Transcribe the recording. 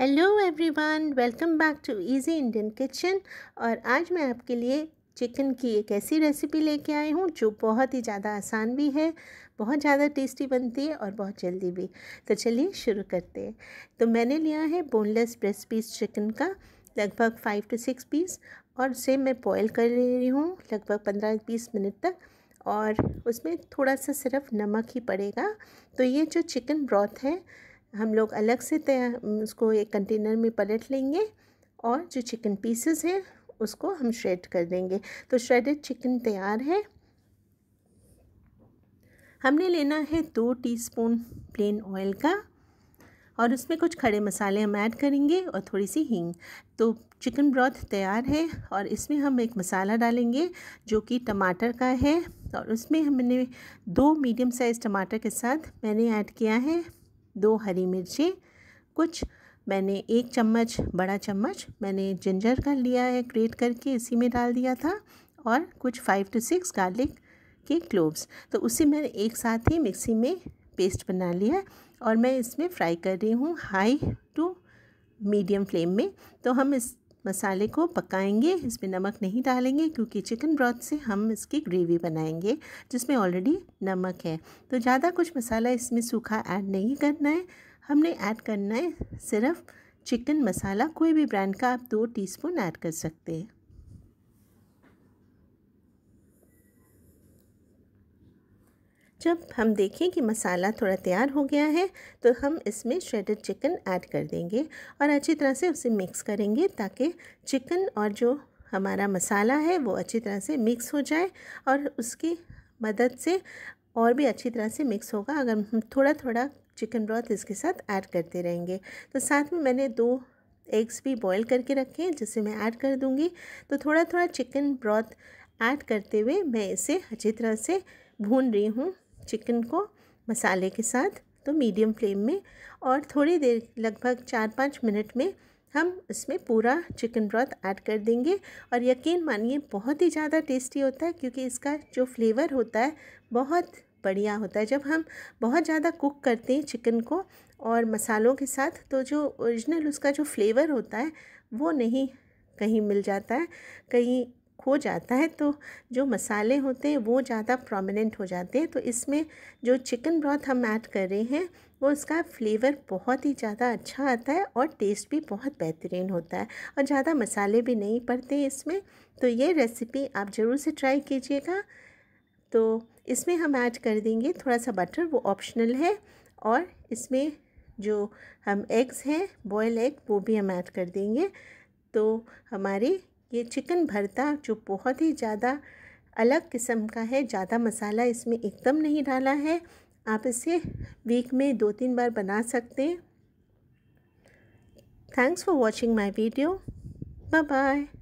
hello everyone welcome back to easy Indian kitchen और आज मैं आपके लिए चिकन की एक ऐसी रेसिपी लेके आई हूँ जो बहुत ही ज़्यादा आसान भी है बहुत ज़्यादा टेस्टी बनती है और बहुत जल्दी भी तो चलिए शुरू करते हैं तो मैंने लिया है बोनलेस ब्रेस्ट पीस चिकन का लगभग फाइव टू सिक्स पीस और उसे मैं बॉयल कर ले रही हूँ लगभग पंद्रह बीस मिनट तक और उसमें थोड़ा सा सिर्फ नमक ही पड़ेगा तो ये जो चिकन ब्रॉथ है हम लोग अलग से उसको एक कंटेनर में पलट लेंगे और जो चिकन पीसेस हैं उसको हम श्रेड कर देंगे तो श्रेडेड चिकन तैयार है हमने लेना है दो टीस्पून प्लेन ऑयल का और उसमें कुछ खड़े मसाले हम ऐड करेंगे और थोड़ी सी हींग तो चिकन ब्रॉथ तैयार है और इसमें हम एक मसाला डालेंगे जो कि टमाटर का है और उसमें हमने दो मीडियम साइज़ टमाटर के साथ मैंने ऐड किया है दो हरी मिर्ची कुछ मैंने एक चम्मच बड़ा चम्मच मैंने जिंजर का लिया है ग्रेट करके इसी में डाल दिया था और कुछ फाइव टू सिक्स गार्लिक के क्लोव्स तो उसे मैंने एक साथ ही मिक्सी में पेस्ट बना लिया और मैं इसमें फ्राई कर रही हूँ हाई टू मीडियम फ्लेम में तो हम इस मसाले को पकाएंगे इसमें नमक नहीं डालेंगे क्योंकि चिकन ब्रॉथ से हम इसकी ग्रेवी बनाएंगे जिसमें ऑलरेडी नमक है तो ज़्यादा कुछ मसाला इसमें सूखा ऐड नहीं करना है हमने ऐड करना है सिर्फ चिकन मसाला कोई भी ब्रांड का आप दो टीस्पून ऐड कर सकते हैं जब हम देखें कि मसाला थोड़ा तैयार हो गया है तो हम इसमें श्रेडेड चिकन ऐड कर देंगे और अच्छी तरह से उसे मिक्स करेंगे ताकि चिकन और जो हमारा मसाला है वो अच्छी तरह से मिक्स हो जाए और उसकी मदद से और भी अच्छी तरह से मिक्स होगा अगर हम थोड़ा थोड़ा चिकन ब्रॉथ इसके साथ ऐड करते रहेंगे तो साथ में मैंने दो एग्स भी बॉईल करके रखे हैं जिसे मैं ऐड कर दूँगी तो थोड़ा थोड़ा चिकन ब्रॉथ ऐड करते हुए मैं इसे अच्छी तरह से भून रही हूँ चिकन को मसाले के साथ तो मीडियम फ्लेम में और थोड़ी देर लगभग चार पाँच मिनट में हम इसमें पूरा चिकन ब्रॉथ ऐड कर देंगे और यकीन मानिए बहुत ही ज़्यादा टेस्टी होता है क्योंकि इसका जो फ्लेवर होता है बहुत बढ़िया होता है जब हम बहुत ज़्यादा कुक करते हैं चिकन को और मसालों के साथ तो जो ओरिजिनल उसका जो फ्लेवर होता है वो नहीं कहीं मिल जाता है कहीं खो जाता है तो जो मसाले होते हैं वो ज़्यादा प्रोमिनेंट हो जाते हैं तो इसमें जो चिकन ब्रॉथ हम ऐड कर रहे हैं वो उसका फ्लेवर बहुत ही ज़्यादा अच्छा आता है और टेस्ट भी बहुत बेहतरीन होता है और ज़्यादा मसाले भी नहीं पड़ते इसमें तो ये रेसिपी आप ज़रूर से ट्राई कीजिएगा तो इसमें हम ऐड कर देंगे थोड़ा सा बटर वो ऑप्शनल है और इसमें जो हम एग्स हैं बॉयल एग वो भी हम ऐड कर देंगे तो हमारी ये चिकन भरता जो बहुत ही ज़्यादा अलग किस्म का है ज़्यादा मसाला इसमें एकदम नहीं डाला है आप इसे वीक में दो तीन बार बना सकते हैं thanks for watching my video bye bye